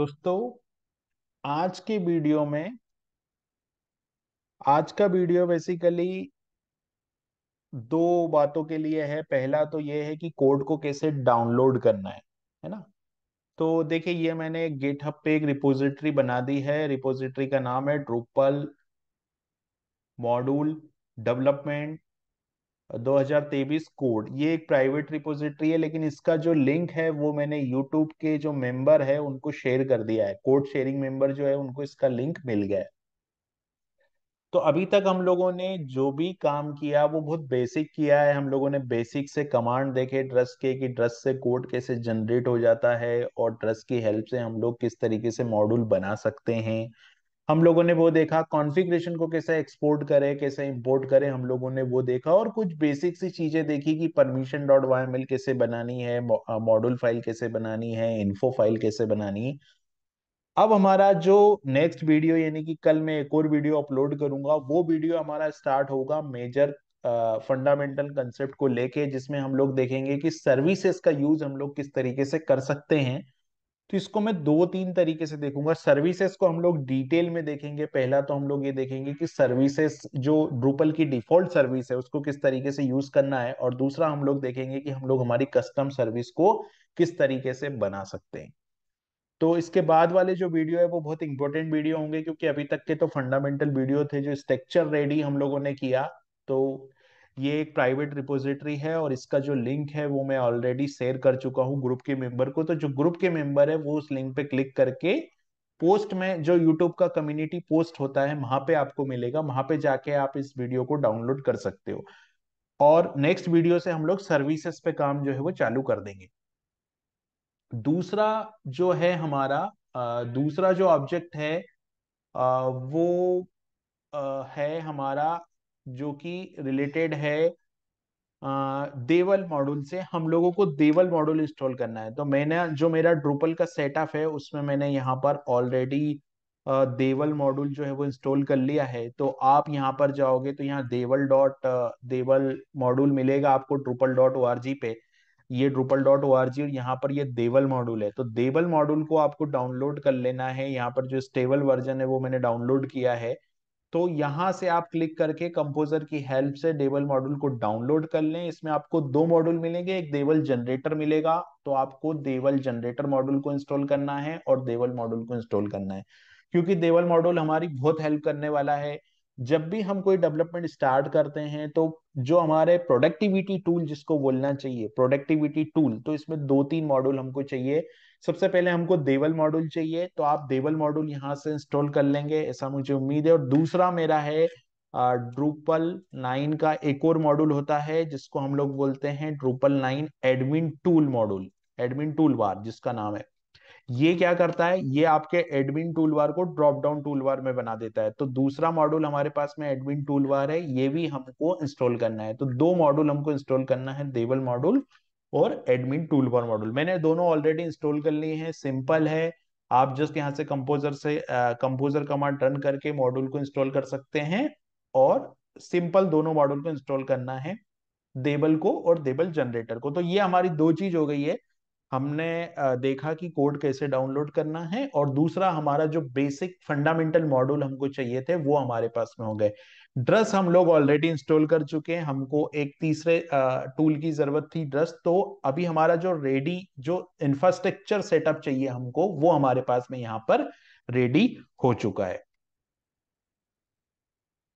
दोस्तों आज के वीडियो में आज का वीडियो बेसिकली दो बातों के लिए है पहला तो ये है कि कोड को कैसे डाउनलोड करना है है ना तो देखिए ये मैंने हब पे एक रिपोजिटरी बना दी है रिपोजिटरी का नाम है ड्रूपल मॉड्यूल डेवलपमेंट 2023 कोड ये एक प्राइवेट रिपोजिटरी है लेकिन इसका जो लिंक है वो मैंने यूट्यूब के जो मेंबर है उनको शेयर कर दिया है कोड शेयरिंग मेंबर जो है उनको इसका लिंक मिल गया है तो अभी तक हम लोगों ने जो भी काम किया वो बहुत बेसिक किया है हम लोगों ने बेसिक से कमांड देखे ट्रस्ट के कि ट्रस्ट से कोड कैसे जनरेट हो जाता है और ट्रस्ट की हेल्प से हम लोग किस तरीके से मॉड्यूल बना सकते हैं हम लोगों ने वो देखा कॉन्फ़िगरेशन को कैसे एक्सपोर्ट करें कैसे इंपोर्ट करें हम लोगों ने वो देखा और कुछ बेसिक सी चीजें देखी कि परमिशन डॉट वाई कैसे बनानी है मॉड्यूल फाइल कैसे बनानी है इन्फो फाइल कैसे बनानी अब हमारा जो नेक्स्ट वीडियो यानी कि कल मैं एक और वीडियो अपलोड करूंगा वो वीडियो हमारा स्टार्ट होगा मेजर फंडामेंटल uh, कंसेप्ट को लेके जिसमें हम लोग देखेंगे कि सर्विसेज का यूज हम लोग किस तरीके से कर सकते हैं तो इसको मैं दो तीन तरीके से देखूंगा सर्विसेज को हम लोग डिटेल में देखेंगे पहला तो हम लोग ये देखेंगे कि सर्विसेज जो ड्रूपल की डिफॉल्ट सर्विस है उसको किस तरीके से यूज करना है और दूसरा हम लोग देखेंगे कि हम लोग हमारी कस्टम सर्विस को किस तरीके से बना सकते हैं तो इसके बाद वाले जो वीडियो है वो बहुत इंपॉर्टेंट वीडियो होंगे क्योंकि अभी तक के तो फंडामेंटल वीडियो थे जो स्ट्रक्चर रेडी हम लोगों ने किया तो ये एक प्राइवेट रिपोजिटरी है और इसका जो लिंक है वो मैं ऑलरेडी शेयर कर चुका हूँ ग्रुप के मेंबर को तो जो ग्रुप के मेंबर है वो उस लिंक पे क्लिक करके पोस्ट में जो यूट्यूब का कम्युनिटी पोस्ट होता है वहां पे आपको मिलेगा वहां पे जाके आप इस वीडियो को डाउनलोड कर सकते हो और नेक्स्ट वीडियो से हम लोग सर्विसेस पे काम जो है वो चालू कर देंगे दूसरा जो है हमारा दूसरा जो ऑब्जेक्ट है वो है हमारा जो कि रिलेटेड है देवल मॉड्यूल से हम लोगों को देवल मॉड्यूल इंस्टॉल करना है तो मैंने जो मेरा ड्रूपल का सेटअप है उसमें मैंने यहाँ पर ऑलरेडी देवल मॉड्यूल जो है वो इंस्टॉल कर लिया है तो आप यहाँ पर जाओगे तो यहाँ देवल डॉट देवल मॉड्यूल मिलेगा आपको ड्रूपल डॉट ओ पे ये ड्रूपल डॉट ओ और यहाँ पर ये देवल मॉड्यूल है तो देवल मॉड्यूल को आपको डाउनलोड कर लेना है यहाँ पर जो स्टेबल वर्जन है वो मैंने डाउनलोड किया है तो यहां से आप क्लिक करके कंपोजर की हेल्प से डेबल मॉड्यूल को डाउनलोड कर लें इसमें आपको दो मॉड्यूल मिलेंगे एक देवल जनरेटर मिलेगा तो आपको देवल जनरेटर मॉड्यूल को इंस्टॉल करना है और देवल मॉड्यूल को इंस्टॉल करना है क्योंकि देवल मॉड्यूल हमारी बहुत हेल्प करने वाला है जब भी हम कोई डेवलपमेंट स्टार्ट करते हैं तो जो हमारे प्रोडक्टिविटी टूल जिसको बोलना चाहिए प्रोडक्टिविटी टूल तो इसमें दो तीन मॉड्यूल हमको चाहिए सबसे पहले हमको देवल मॉड्यूल चाहिए तो आप देवल मॉड्यूल यहाँ से इंस्टॉल कर लेंगे ऐसा मुझे उम्मीद है और दूसरा मेरा है ड्रूपल नाइन का एक और मॉड्यूल होता है जिसको हम लोग बोलते हैं Drupal nine admin tool module admin tool bar जिसका नाम है ये क्या करता है ये आपके एडमिन टूल बार को ड्रॉप डाउन टूल बार में बना देता है तो दूसरा मॉड्यूल हमारे पास में एडमिन टूल बार है ये भी हमको इंस्टॉल करना है तो दो मॉड्यूल हमको इंस्टॉल करना है देवल मॉड्यूल और एडमिन टूल बार मॉड्यूल मैंने दोनों ऑलरेडी इंस्टॉल कर लिए हैं सिंपल है आप जस्ट यहाँ से कंपोजर से कंपोजर कमांड रन करके मॉड्यूल को इंस्टॉल कर सकते हैं और सिंपल दोनों मॉड्यूल को इंस्टॉल करना है देबल को और देबल जनरेटर को तो ये हमारी दो चीज हो गई है हमने देखा कि कोड कैसे डाउनलोड करना है और दूसरा हमारा जो बेसिक फंडामेंटल मॉड्यूल हमको चाहिए थे वो हमारे पास में हो गए ड्रस हम लोग ऑलरेडी इंस्टॉल कर चुके हैं हमको एक तीसरे टूल की जरूरत थी ड्रस तो अभी हमारा जो रेडी जो इंफ्रास्ट्रक्चर सेटअप चाहिए हमको वो हमारे पास में यहाँ पर रेडी हो चुका है